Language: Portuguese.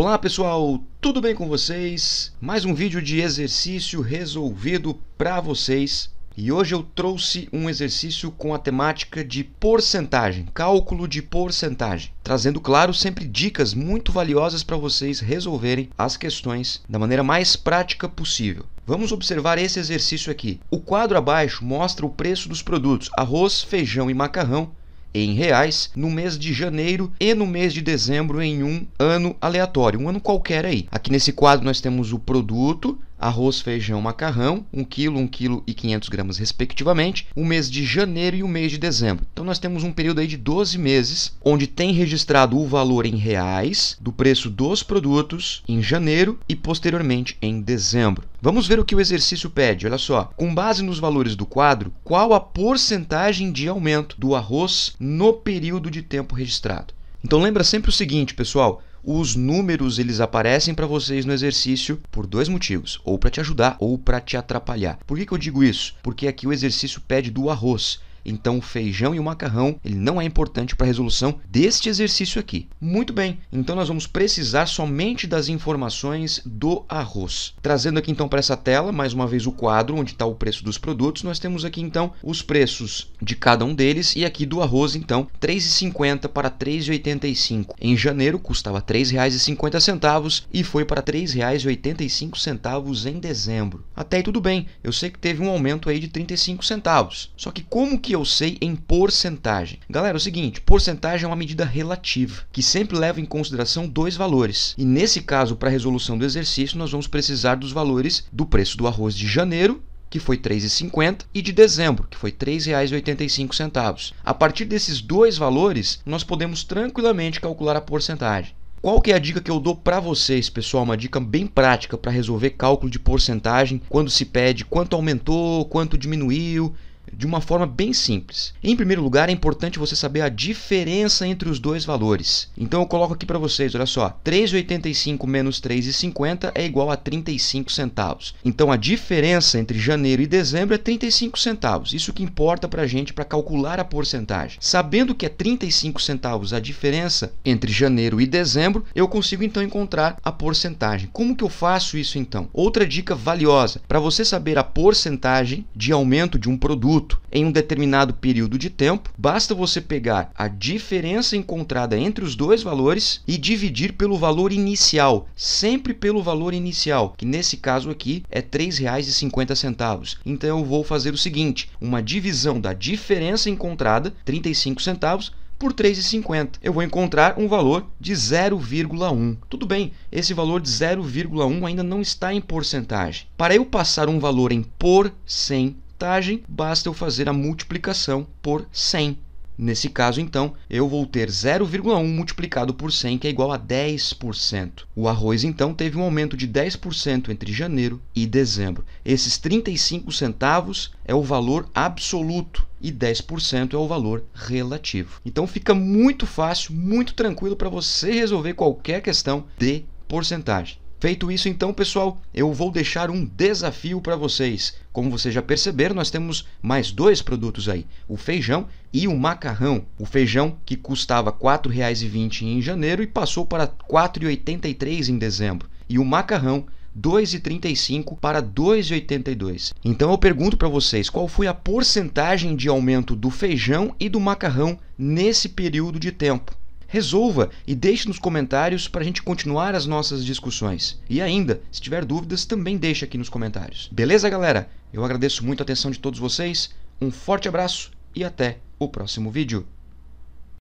Olá pessoal, tudo bem com vocês? Mais um vídeo de exercício resolvido para vocês. E hoje eu trouxe um exercício com a temática de porcentagem, cálculo de porcentagem, trazendo, claro, sempre dicas muito valiosas para vocês resolverem as questões da maneira mais prática possível. Vamos observar esse exercício aqui. O quadro abaixo mostra o preço dos produtos arroz, feijão e macarrão em reais no mês de janeiro e no mês de dezembro em um ano aleatório, um ano qualquer aí. Aqui nesse quadro nós temos o produto, arroz, feijão, macarrão, 1 kg, 1 quilo e 500 gramas respectivamente, o mês de janeiro e o mês de dezembro. Então nós temos um período aí de 12 meses onde tem registrado o valor em reais do preço dos produtos em janeiro e posteriormente em dezembro. Vamos ver o que o exercício pede, olha só. Com base nos valores do quadro, qual a porcentagem de aumento do arroz no período de tempo registrado? Então lembra sempre o seguinte, pessoal, os números eles aparecem para vocês no exercício por dois motivos, ou para te ajudar ou para te atrapalhar. Por que, que eu digo isso? Porque aqui o exercício pede do arroz. Então o feijão e o macarrão, ele não é importante para a resolução deste exercício aqui. Muito bem, então nós vamos precisar somente das informações do arroz. Trazendo aqui então para essa tela, mais uma vez o quadro onde está o preço dos produtos, nós temos aqui então os preços de cada um deles e aqui do arroz então, 3,50 para 3,85. Em janeiro custava R$ 3,50 e foi para R$ 3,85 em dezembro. Até aí tudo bem, eu sei que teve um aumento aí de 35 centavos. Só que como que que eu sei em porcentagem. Galera, é o seguinte, porcentagem é uma medida relativa, que sempre leva em consideração dois valores. E nesse caso, para a resolução do exercício, nós vamos precisar dos valores do preço do arroz de janeiro que foi R$ 3,50, e de dezembro, que foi R$ 3,85. A partir desses dois valores, nós podemos tranquilamente calcular a porcentagem. Qual que é a dica que eu dou para vocês, pessoal? Uma dica bem prática para resolver cálculo de porcentagem, quando se pede quanto aumentou, quanto diminuiu, de uma forma bem simples. Em primeiro lugar, é importante você saber a diferença entre os dois valores. Então eu coloco aqui para vocês, olha só, 3,85 menos 3,50 é igual a 35 centavos. Então a diferença entre janeiro e dezembro é 35 centavos. Isso que importa para a gente para calcular a porcentagem. Sabendo que é 35 centavos a diferença entre janeiro e dezembro, eu consigo então encontrar a porcentagem. Como que eu faço isso então? Outra dica valiosa, para você saber a porcentagem de aumento de um produto produto em um determinado período de tempo, basta você pegar a diferença encontrada entre os dois valores e dividir pelo valor inicial, sempre pelo valor inicial, que nesse caso aqui é R$ 3,50. Então eu vou fazer o seguinte, uma divisão da diferença encontrada, 35 centavos, por 3,50. Eu vou encontrar um valor de 0,1. Tudo bem, esse valor de 0,1 ainda não está em porcentagem. Para eu passar um valor em por 100 vantagem, basta eu fazer a multiplicação por 100. Nesse caso, então, eu vou ter 0,1 multiplicado por 100, que é igual a 10%. O arroz, então, teve um aumento de 10% entre janeiro e dezembro. Esses 35 centavos é o valor absoluto e 10% é o valor relativo. Então fica muito fácil, muito tranquilo para você resolver qualquer questão de porcentagem. Feito isso, então, pessoal, eu vou deixar um desafio para vocês. Como vocês já perceberam, nós temos mais dois produtos aí: o feijão e o macarrão. O feijão que custava R$ 4,20 em janeiro e passou para R$ 4,83 em dezembro. E o macarrão 2,35 para 2,82. Então eu pergunto para vocês, qual foi a porcentagem de aumento do feijão e do macarrão nesse período de tempo? resolva e deixe nos comentários para a gente continuar as nossas discussões. E ainda, se tiver dúvidas, também deixe aqui nos comentários. Beleza, galera? Eu agradeço muito a atenção de todos vocês, um forte abraço e até o próximo vídeo.